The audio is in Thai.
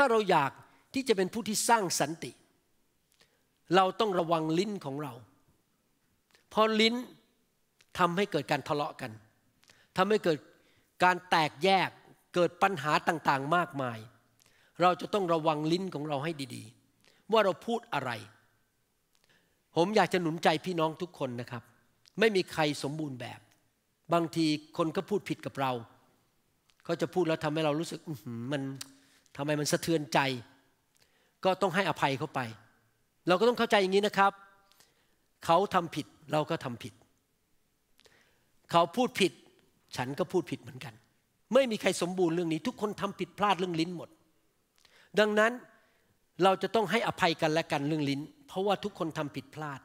ถ้าเราอยากที่จะเป็นผู้ที่สร้างสันติ เราต้องระวังลิ้นของเราเพราะลิ้นทำให้เกิดการทะเลาะกันทำให้เกิดการแตกแยกเกิดปัญหาต่างๆมากมาย เราจะต้องระวังลิ้นของเราให้ดีๆ ว่าเราพูดอะไร ผมอยากจะหนุนใจพี่น้องทุกคนนะครับ ไม่มีใครสมบูรณ์แบบ บางทีคนก็พูดผิดกับเรา เขาจะพูด แล้วทำให้เรารู้สึกมันทำไมมันสะเทือนใจ ก็ต้องให้อภัยเขาไป เราก็ต้องเข้าใจอย่างนี้นะครับ เขาทำผิดเราก็ทำผิด เขาพูดผิด ฉันก็พูดผิดเหมือนกัน ไม่มีใครสมบูรณ์เรื่องนี้ทุกคนทำผิดพลาดเรื่องลิ้นหมด ดังนั้นเราจะต้องให้อภัยกันและกันเรื่องลิ้น เพราะว่าทุกคนทำผิดพลาด